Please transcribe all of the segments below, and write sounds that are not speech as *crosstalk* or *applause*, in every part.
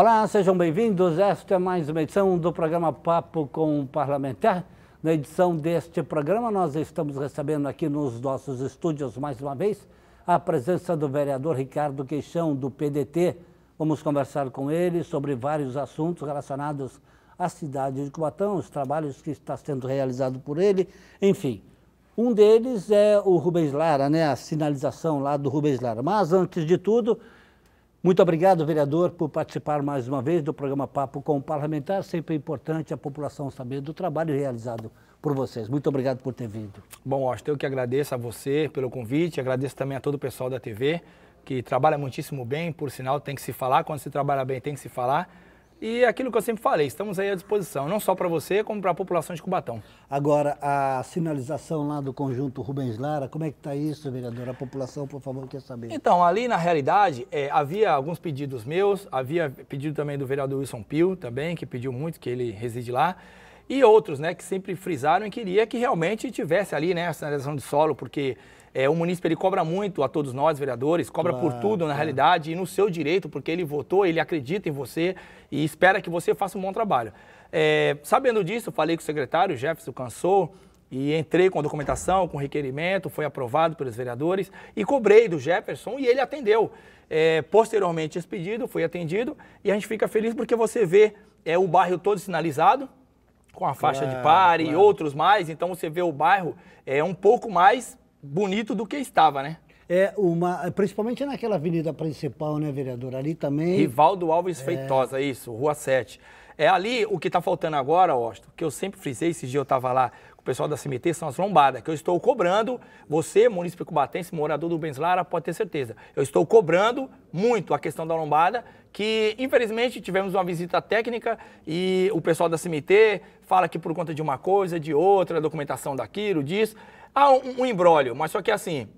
Olá, sejam bem-vindos. Esta é mais uma edição do programa Papo com o Parlamentar. Na edição deste programa, nós estamos recebendo aqui nos nossos estúdios, mais uma vez, a presença do vereador Ricardo Queixão, do PDT. Vamos conversar com ele sobre vários assuntos relacionados à cidade de Cubatão, os trabalhos que está sendo realizado por ele, enfim. Um deles é o Rubens Lara, né? a sinalização lá do Rubens Lara. Mas, antes de tudo, muito obrigado, vereador, por participar mais uma vez do programa Papo com o Parlamentar. Sempre é importante a população saber do trabalho realizado por vocês. Muito obrigado por ter vindo. Bom, Austin, eu que agradeço a você pelo convite, agradeço também a todo o pessoal da TV, que trabalha muitíssimo bem, por sinal, tem que se falar, quando se trabalha bem tem que se falar. E aquilo que eu sempre falei, estamos aí à disposição, não só para você, como para a população de Cubatão. Agora, a sinalização lá do conjunto Rubens Lara, como é que está isso, vereador? A população, por favor, quer saber. Então, ali na realidade, é, havia alguns pedidos meus, havia pedido também do vereador Wilson Pio, também, que pediu muito, que ele reside lá, e outros, né, que sempre frisaram e queria que realmente tivesse ali, né, a sinalização de solo, porque é, o munícipe ele cobra muito a todos nós, vereadores, cobra claro, por tudo, na claro. É. realidade, e no seu direito, porque ele votou, ele acredita em você e espera que você faça um bom trabalho. É, sabendo disso, falei com o secretário, Jefferson Cansou, e entrei com a documentação, com requerimento, foi aprovado pelos vereadores e cobrei do Jefferson e ele atendeu. É, posteriormente esse pedido foi atendido e a gente fica feliz porque você vê é, o bairro todo sinalizado, com a faixa claro, de pare e outros mais, então você vê o bairro é um pouco mais bonito do que estava, né? É uma, principalmente naquela avenida principal, né, vereador? Ali também. Rivaldo Alves é... Feitosa, isso, Rua 7. É ali o que está faltando agora, Osto, que eu sempre frisei, esses dias eu estava lá com o pessoal da CMT, são as lombadas, que eu estou cobrando, você, município cubatense, morador do Benslara, pode ter certeza. Eu estou cobrando muito a questão da lombada, que infelizmente tivemos uma visita técnica e o pessoal da CMT fala que por conta de uma coisa, de outra, documentação daquilo, disso. Há ah, um, um embrólio, mas só que assim,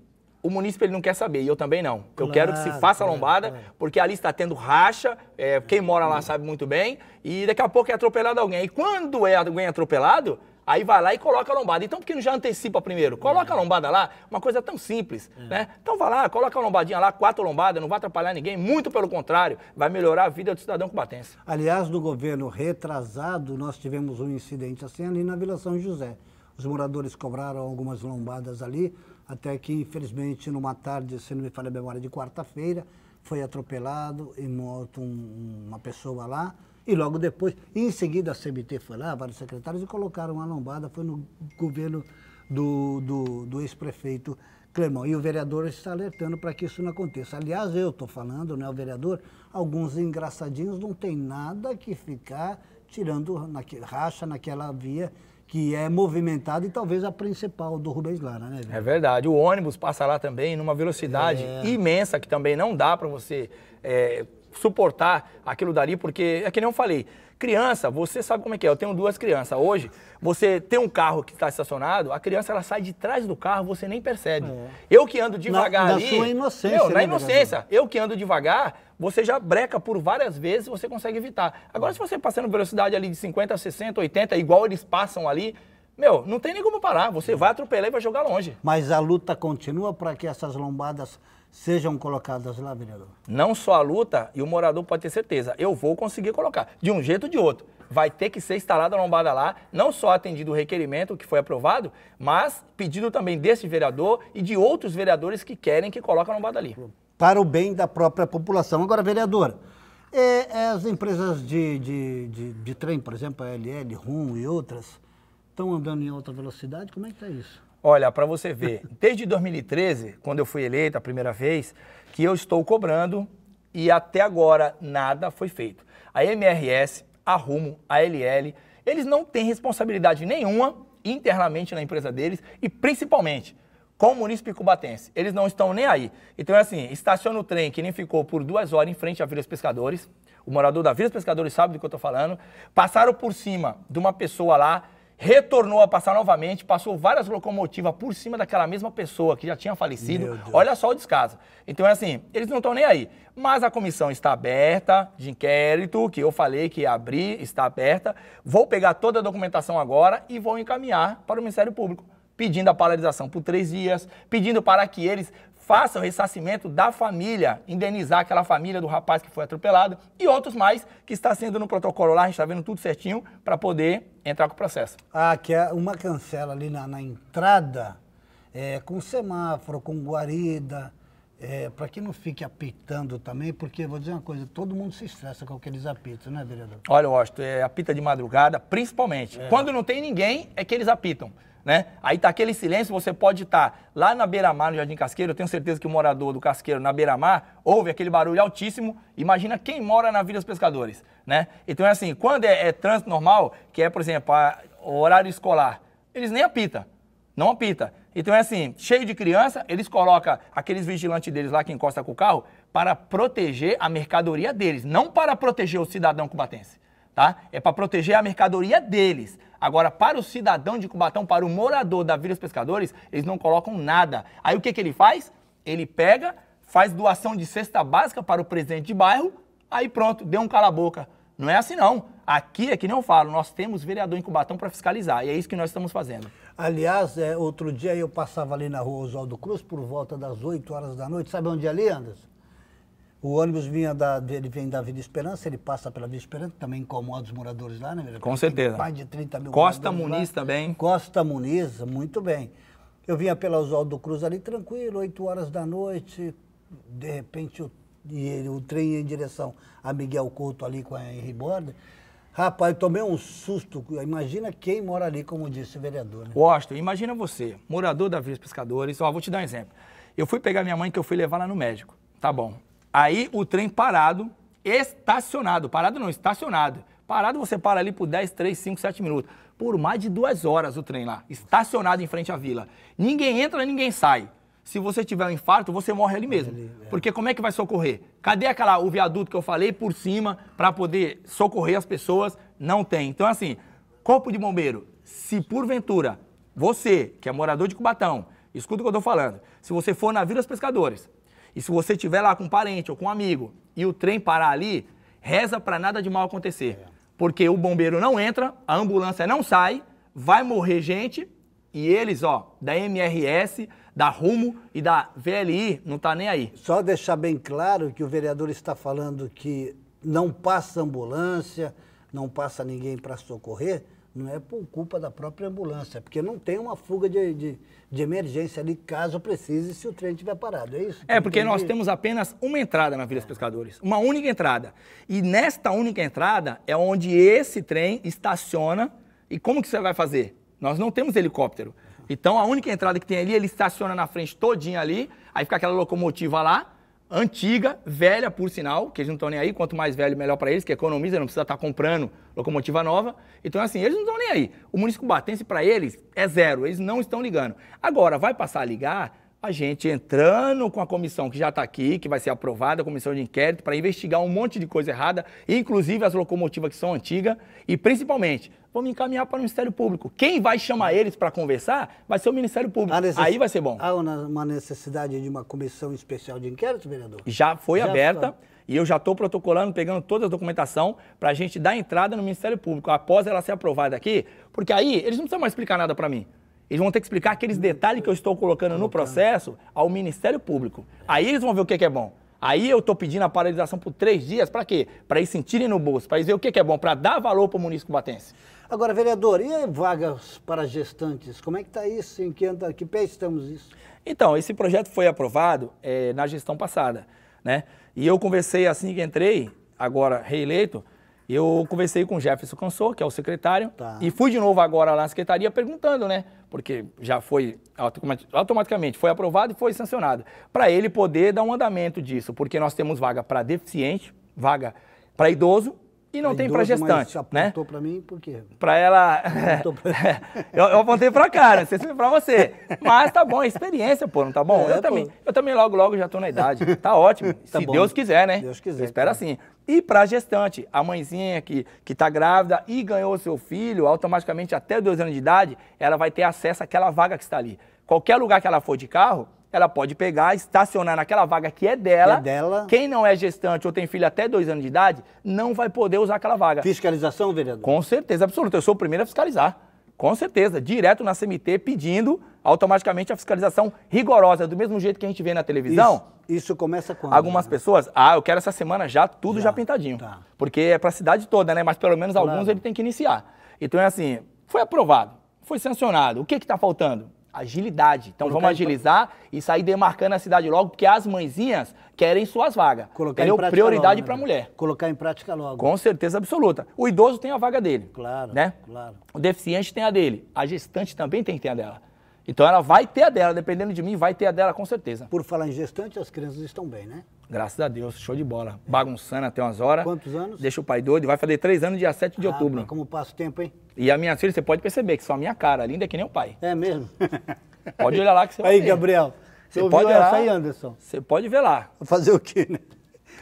o munícipe ele não quer saber, e eu também não. Eu quero que se faça a lombada, claro, porque ali está tendo racha, é, quem mora lá sabe muito bem, e daqui a pouco é atropelado alguém. E quando é alguém atropelado, aí vai lá e coloca a lombada. Então, por que não já antecipa primeiro? Coloca a lombada lá, uma coisa tão simples, é. né? Então vai lá, coloca a lombadinha lá, quatro lombadas, não vai atrapalhar ninguém, muito pelo contrário, vai melhorar a vida do cidadão combatense. Aliás, no governo retrasado, nós tivemos um incidente assim ali na Vila São José. Os moradores cobraram algumas lombadas ali, até que, infelizmente, numa tarde, se não me falha a memória, de quarta-feira, foi atropelado e morto um, uma pessoa lá. E logo depois, em seguida, a CMT foi lá, vários secretários, e colocaram uma lombada, foi no governo do, do, do ex-prefeito Clemão. E o vereador está alertando para que isso não aconteça. Aliás, eu estou falando, né, o vereador, alguns engraçadinhos não tem nada que ficar tirando naque, racha naquela via que é movimentada e talvez a principal do Rubens Lara, né? Velho? É verdade. O ônibus passa lá também numa velocidade é. imensa que também não dá para você é, suportar aquilo dali, porque é que nem eu falei, criança, você sabe como é que é, eu tenho duas crianças hoje, você tem um carro que está estacionado, a criança ela sai de trás do carro, você nem percebe. É. Eu que ando devagar na, na ali... Na sua inocência. Meu, né, na inocência, eu que ando devagar, você já breca por várias vezes, você consegue evitar. Agora se você passando velocidade ali de 50, 60, 80, igual eles passam ali, meu, não tem nem como parar, você hum. vai atropelar e vai jogar longe. Mas a luta continua para que essas lombadas sejam colocadas lá, vereador? Não só a luta, e o morador pode ter certeza, eu vou conseguir colocar, de um jeito ou de outro. Vai ter que ser instalada a lombada lá, não só atendido o requerimento que foi aprovado, mas pedido também desse vereador e de outros vereadores que querem que coloque a lombada ali. Para o bem da própria população. Agora, vereadora, é, é, as empresas de, de, de, de trem, por exemplo, a LL, RUM e outras, estão andando em alta velocidade? Como é que está isso? Olha, para você ver, desde 2013, quando eu fui eleito a primeira vez, que eu estou cobrando e até agora nada foi feito. A MRS, a Rumo, a LL, eles não têm responsabilidade nenhuma internamente na empresa deles e principalmente com o município cubatense. Eles não estão nem aí. Então é assim, estaciona o trem que nem ficou por duas horas em frente à Vila dos Pescadores. O morador da Vila dos Pescadores sabe do que eu estou falando. Passaram por cima de uma pessoa lá retornou a passar novamente, passou várias locomotivas por cima daquela mesma pessoa que já tinha falecido. Olha só o descaso. Então é assim, eles não estão nem aí. Mas a comissão está aberta de inquérito, que eu falei que ia abrir, está aberta. Vou pegar toda a documentação agora e vou encaminhar para o Ministério Público, pedindo a paralisação por três dias, pedindo para que eles faça o ressarcimento da família, indenizar aquela família do rapaz que foi atropelado e outros mais que está sendo no protocolo lá, a gente está vendo tudo certinho para poder entrar com o processo. Ah, que é uma cancela ali na, na entrada, é, com semáforo, com guarida, é, para que não fique apitando também, porque vou dizer uma coisa, todo mundo se estressa com aqueles apitos, né, vereador? Olha, Washington, é, apita de madrugada, principalmente. É. Quando não tem ninguém, é que eles apitam né? Aí tá aquele silêncio, você pode estar tá lá na beira-mar, no Jardim Casqueiro, eu tenho certeza que o morador do Casqueiro na beira-mar ouve aquele barulho altíssimo, imagina quem mora na Vila dos Pescadores, né? Então é assim, quando é, é trânsito normal, que é, por exemplo, a, o horário escolar, eles nem apitam, não apita. Então é assim, cheio de criança, eles colocam aqueles vigilantes deles lá que encosta com o carro para proteger a mercadoria deles, não para proteger o cidadão cubatense, tá? É para proteger a mercadoria deles. Agora, para o cidadão de Cubatão, para o morador da Vila dos Pescadores, eles não colocam nada. Aí o que, que ele faz? Ele pega, faz doação de cesta básica para o presidente de bairro, aí pronto, deu um cala-boca. Não é assim não. Aqui é que não falo, nós temos vereador em Cubatão para fiscalizar, e é isso que nós estamos fazendo. Aliás, é, outro dia eu passava ali na rua Oswaldo Cruz por volta das 8 horas da noite, sabe onde é ali, Anderson? O ônibus vinha da, ele vem da Vila Esperança, ele passa pela Vila Esperança, que também incomoda os moradores lá, né? Com certeza. Mais de 30 mil Costa Muniz lá. também. Costa Muniz, muito bem. Eu vinha pela Oswaldo Cruz ali tranquilo, 8 horas da noite, de repente o, e, o trem em direção a Miguel Couto ali com a Henry Borda. Rapaz, tomei um susto. Imagina quem mora ali, como disse o vereador. Né? Washington, imagina você, morador da Vila Pescadores. Ó, vou te dar um exemplo. Eu fui pegar minha mãe, que eu fui levar lá no médico. Tá bom. Aí o trem parado, estacionado. Parado não, estacionado. Parado você para ali por 10, 3, 5, 7 minutos. Por mais de duas horas o trem lá, estacionado em frente à vila. Ninguém entra, ninguém sai. Se você tiver um infarto, você morre ali mesmo. Ali, é. Porque como é que vai socorrer? Cadê aquela, o viaduto que eu falei por cima para poder socorrer as pessoas? Não tem. Então, assim, corpo de bombeiro, se porventura você, que é morador de Cubatão, escuta o que eu estou falando, se você for na Vila dos Pescadores, e se você estiver lá com um parente ou com um amigo e o trem parar ali, reza para nada de mal acontecer. É. Porque o bombeiro não entra, a ambulância não sai, vai morrer gente e eles, ó, da MRS, da Rumo e da VLI não tá nem aí. Só deixar bem claro que o vereador está falando que não passa ambulância, não passa ninguém para socorrer, não é por culpa da própria ambulância, é porque não tem uma fuga de, de, de emergência ali, caso precise, se o trem estiver parado, é isso? É, porque entendi. nós temos apenas uma entrada na Vila é. dos Pescadores, uma única entrada. E nesta única entrada é onde esse trem estaciona, e como que você vai fazer? Nós não temos helicóptero. Então a única entrada que tem ali, ele estaciona na frente todinha ali, aí fica aquela locomotiva lá, antiga, velha por sinal, que eles não estão nem aí, quanto mais velho melhor para eles, que economiza, não precisa estar tá comprando locomotiva nova. Então assim, eles não estão nem aí. O município batense para eles é zero, eles não estão ligando. Agora vai passar a ligar a gente entrando com a comissão que já está aqui, que vai ser aprovada, a comissão de inquérito, para investigar um monte de coisa errada, inclusive as locomotivas que são antigas, e principalmente, vamos encaminhar para o Ministério Público. Quem vai chamar eles para conversar vai ser o Ministério Público. Necess... Aí vai ser bom. Há uma necessidade de uma comissão especial de inquérito, vereador? Já foi já aberta. E eu já estou protocolando, pegando toda a documentação para a gente dar entrada no Ministério Público, após ela ser aprovada aqui, porque aí eles não precisam mais explicar nada para mim eles vão ter que explicar aqueles detalhes que eu estou colocando no processo ao Ministério Público. Aí eles vão ver o que é bom. Aí eu estou pedindo a paralisação por três dias, para quê? Para eles sentirem no bolso, para eles verem o que é bom, para dar valor para o município batense. Agora, vereador, e vagas para gestantes? Como é que está isso? Em que, anda, que pé estamos isso? Então, esse projeto foi aprovado é, na gestão passada, né? E eu conversei assim que entrei, agora reeleito, eu conversei com o Jefferson Cansor, que é o secretário, tá. e fui de novo agora lá na secretaria perguntando, né? Porque já foi automaticamente foi aprovado e foi sancionado, para ele poder dar um andamento disso, porque nós temos vaga para deficiente, vaga para idoso e não pra tem para gestante, mas né? Apontou para mim por quê? Para ela, *laughs* é, eu, eu, apontei para cara, você para você. Mas tá bom, é experiência, pô, não tá bom? É, eu também, eu também logo logo já tô na idade, tá ótimo. Tá se bom. Deus quiser, né? Deus quiser. Espera assim. E para a gestante, a mãezinha que está grávida e ganhou seu filho, automaticamente até dois anos de idade, ela vai ter acesso àquela vaga que está ali. Qualquer lugar que ela for de carro, ela pode pegar, estacionar naquela vaga que é dela. é dela. Quem não é gestante ou tem filho até dois anos de idade, não vai poder usar aquela vaga. Fiscalização, vereador? Com certeza absoluta. Eu sou o primeiro a fiscalizar. Com certeza, direto na CMT pedindo automaticamente a fiscalização rigorosa, do mesmo jeito que a gente vê na televisão. Isso, isso começa quando? Algumas né? pessoas, ah, eu quero essa semana já tudo já, já pintadinho. Tá. Porque é para a cidade toda, né? Mas pelo menos claro. alguns ele tem que iniciar. Então é assim, foi aprovado, foi sancionado. O que está faltando? agilidade. Então Colocar vamos agilizar pra... e sair demarcando a cidade logo, porque as mãezinhas querem suas vagas. Colocar querem prioridade para a né? mulher. Colocar em prática logo. Com certeza absoluta. O idoso tem a vaga dele. Claro, né? claro. O deficiente tem a dele. A gestante também tem que ter a dela. Então ela vai ter a dela, dependendo de mim, vai ter a dela com certeza. Por falar em gestante, as crianças estão bem, né? Graças a Deus, show de bola. Bagunçando até umas horas. Quantos anos? Deixa o pai doido, vai fazer três anos, dia 7 de ah, outubro. Como passa o tempo, hein? E a minha filha, você pode perceber que só a minha cara, linda é que nem o pai. É mesmo? *laughs* Pode olhar lá que você vai Aí, ver. Gabriel. Você pode olhar aí, Anderson? Você pode ver lá. Fazer o quê, né?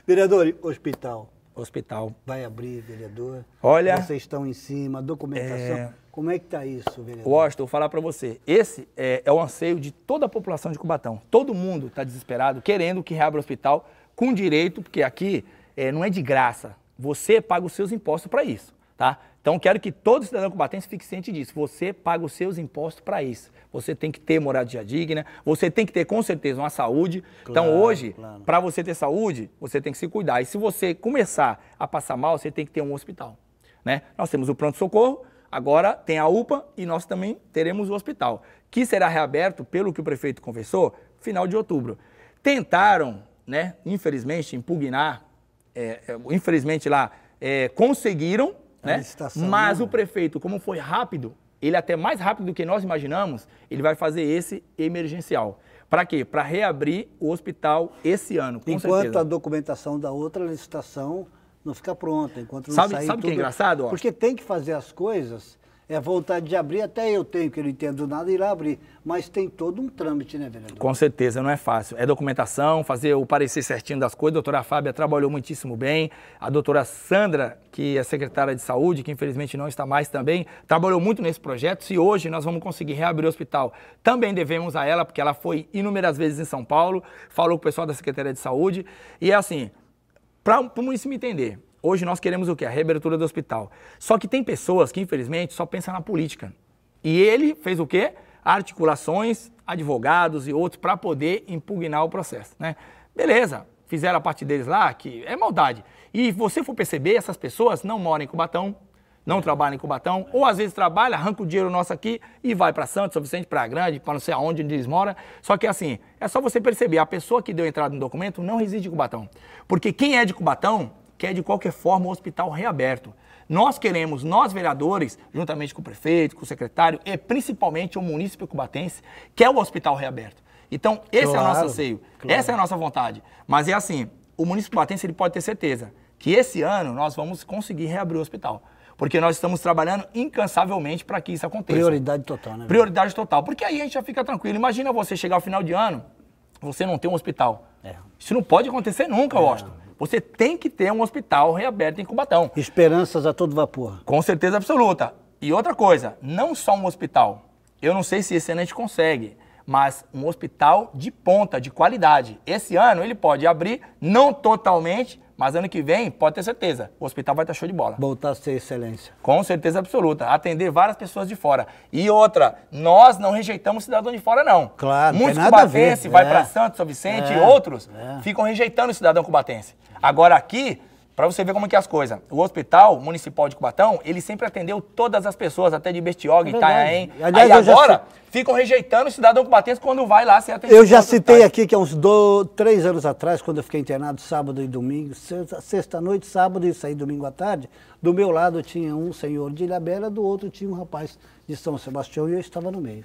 Vereador, hospital. Hospital. Vai abrir, vereador. Olha. Vocês estão em cima, documentação. É... Como é que está isso, vereador? Washington, vou falar para você. Esse é, é o anseio de toda a população de Cubatão. Todo mundo está desesperado, querendo que reabra o hospital com direito, porque aqui é, não é de graça. Você paga os seus impostos para isso, tá? Então, quero que todo cidadão combatente fique ciente disso. Você paga os seus impostos para isso. Você tem que ter moradia digna, você tem que ter, com certeza, uma saúde. Então, claro, então, hoje, claro. para você ter saúde, você tem que se cuidar. E se você começar a passar mal, você tem que ter um hospital. Né? Nós temos o pronto-socorro, agora tem a UPA e nós também teremos o hospital, que será reaberto, pelo que o prefeito conversou, final de outubro. Tentaram, né, infelizmente, impugnar, é, é infelizmente lá, é, conseguiram né? Licitação, Mas né? o prefeito, como foi rápido, ele até mais rápido do que nós imaginamos, ele vai fazer esse emergencial. Para quê? Para reabrir o hospital esse ano, com Enquanto certeza. a documentação da outra licitação não fica pronta, enquanto não sabe, sair Sabe o que é engraçado? Ó. Porque tem que fazer as coisas é vontade de abrir, até eu tenho, que não entendo nada, ir lá abrir. Mas tem todo um trâmite, né, vereador? Com certeza, não é fácil. É documentação, fazer o parecer certinho das coisas. A doutora Fábia trabalhou muitíssimo bem. A doutora Sandra, que é secretária de saúde, que infelizmente não está mais também, trabalhou muito nesse projeto. Se hoje nós vamos conseguir reabrir o hospital, também devemos a ela, porque ela foi inúmeras vezes em São Paulo, falou com o pessoal da Secretaria de Saúde. E é assim, para o município entender, Hoje nós queremos o quê? A reabertura do hospital. Só que tem pessoas que, infelizmente, só pensam na política. E ele fez o quê? Articulações, advogados e outros para poder impugnar o processo, né? Beleza, fizeram a parte deles lá, que é maldade. E você for perceber, essas pessoas não moram em Cubatão, não trabalham em Cubatão, ou às vezes trabalha, arranca o dinheiro nosso aqui e vai para Santos, São Vicente, para Grande, para não sei aonde eles moram. Só que assim, é só você perceber, a pessoa que deu entrada no documento não reside em Cubatão. Porque quem é de Cubatão quer é de qualquer forma o hospital reaberto. Nós queremos, nós vereadores, juntamente com o prefeito, com o secretário e principalmente o município cubatense, quer é o hospital reaberto. Então, esse claro, é o nosso anseio, claro. essa é a nossa vontade. Mas é assim, o município cubatense ele pode ter certeza que esse ano nós vamos conseguir reabrir o hospital. Porque nós estamos trabalhando incansavelmente para que isso aconteça. Prioridade total, né? Prioridade total. Porque aí a gente já fica tranquilo. Imagina você chegar ao final de ano, você não tem um hospital. É. Isso não pode acontecer nunca, Washington. É. Você tem que ter um hospital reaberto em Cubatão. Esperanças a todo vapor. Com certeza absoluta. E outra coisa, não só um hospital. Eu não sei se esse ano a gente consegue, mas um hospital de ponta, de qualidade. Esse ano ele pode abrir, não totalmente, mas ano que vem, pode ter certeza, o hospital vai estar tá show de bola. Voltar a ser excelência. Com certeza absoluta. Atender várias pessoas de fora. E outra, nós não rejeitamos cidadão de fora, não. Claro, Muitos tem cubatenses vai é. para Santos, São Vicente é. e outros é. ficam rejeitando o cidadão cubatense. Agora aqui, para você ver como é que é as coisas. O Hospital Municipal de Cubatão, ele sempre atendeu todas as pessoas, até de Bestioga, é Itanhaém. Aí agora ficam rejeitando o cidadão cubatense quando vai lá ser atendido. Eu já citei aqui que há uns dois, três anos atrás, quando eu fiquei internado sábado e domingo, sexta-noite, sábado e saí domingo à tarde, do meu lado tinha um senhor de Ilhabela, do outro tinha um rapaz de São Sebastião e eu estava no meio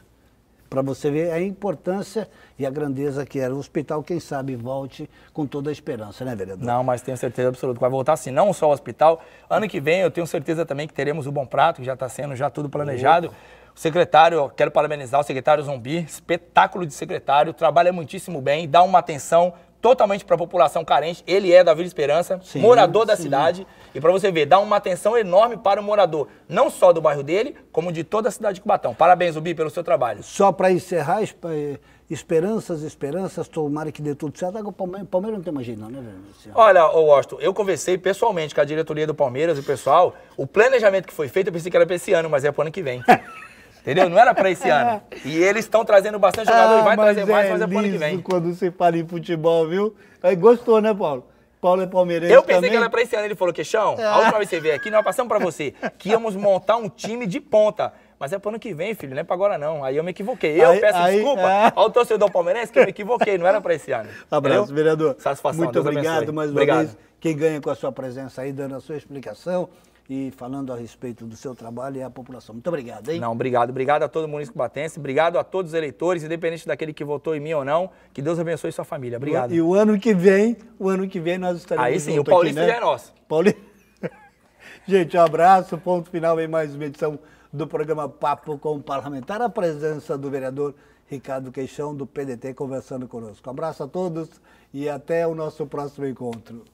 para você ver a importância e a grandeza que era o hospital. Quem sabe volte com toda a esperança, né, vereador? Não, mas tenho certeza absoluta que vai voltar sim, não só o hospital. Ano que vem eu tenho certeza também que teremos o Bom Prato, que já está sendo já tudo planejado. O secretário, quero parabenizar o secretário Zumbi, espetáculo de secretário, trabalha é muitíssimo bem, dá uma atenção totalmente para a população carente. Ele é da Vila Esperança, sim, morador da sim. cidade. E para você ver, dá uma atenção enorme para o morador, não só do bairro dele, como de toda a cidade de Cubatão. Parabéns, Ubi, pelo seu trabalho. Só para encerrar, eh, esperanças, esperanças, tomara que dê tudo certo. Agora o Palmeiras, Palmeiras não tem mais jeito não, né, Olha, ô Washington, eu conversei pessoalmente com a diretoria do Palmeiras e o pessoal. O planejamento que foi feito, eu pensei que era para esse ano, mas é para o ano que vem. *laughs* Entendeu? Não era para esse ano. *laughs* E eles estão trazendo bastante jogador ah, e vai ah, trazer é mais, é pro ano que vem. quando você fala em futebol, viu? Aí gostou, né, Paulo? Paulo é palmeirense Eu pensei também. que era pra esse ano. Ele falou, Queixão, ah. a última vez que você veio aqui, nós passamos pra você que íamos montar um time de ponta. Mas é pro ano que vem, filho, não é pra agora não. Aí eu me equivoquei. Eu aí, peço aí, desculpa ah. ao torcedor palmeirense que eu me equivoquei, não era pra esse ano. *laughs* Abraço, Entendeu? vereador. Satisfação. Muito Deus obrigado abençoe. mais uma obrigado. vez. Quem ganha com a sua presença aí, dando a sua explicação e falando a respeito do seu trabalho e à população. Muito obrigado, hein? Não, obrigado. Obrigado a todo município batense, obrigado a todos os eleitores, independente daquele que votou em mim ou não. Que Deus abençoe sua família. Obrigado. E, o ano que vem, o ano que vem nós estaremos Aí sim, o Paulista aqui, né? é nosso. Paulista. *laughs* Gente, um abraço, ponto final em mais uma edição do programa Papo com o Parlamentar, a presença do vereador Ricardo Queixão, do PDT, conversando conosco. Um abraço a todos e até o nosso próximo encontro.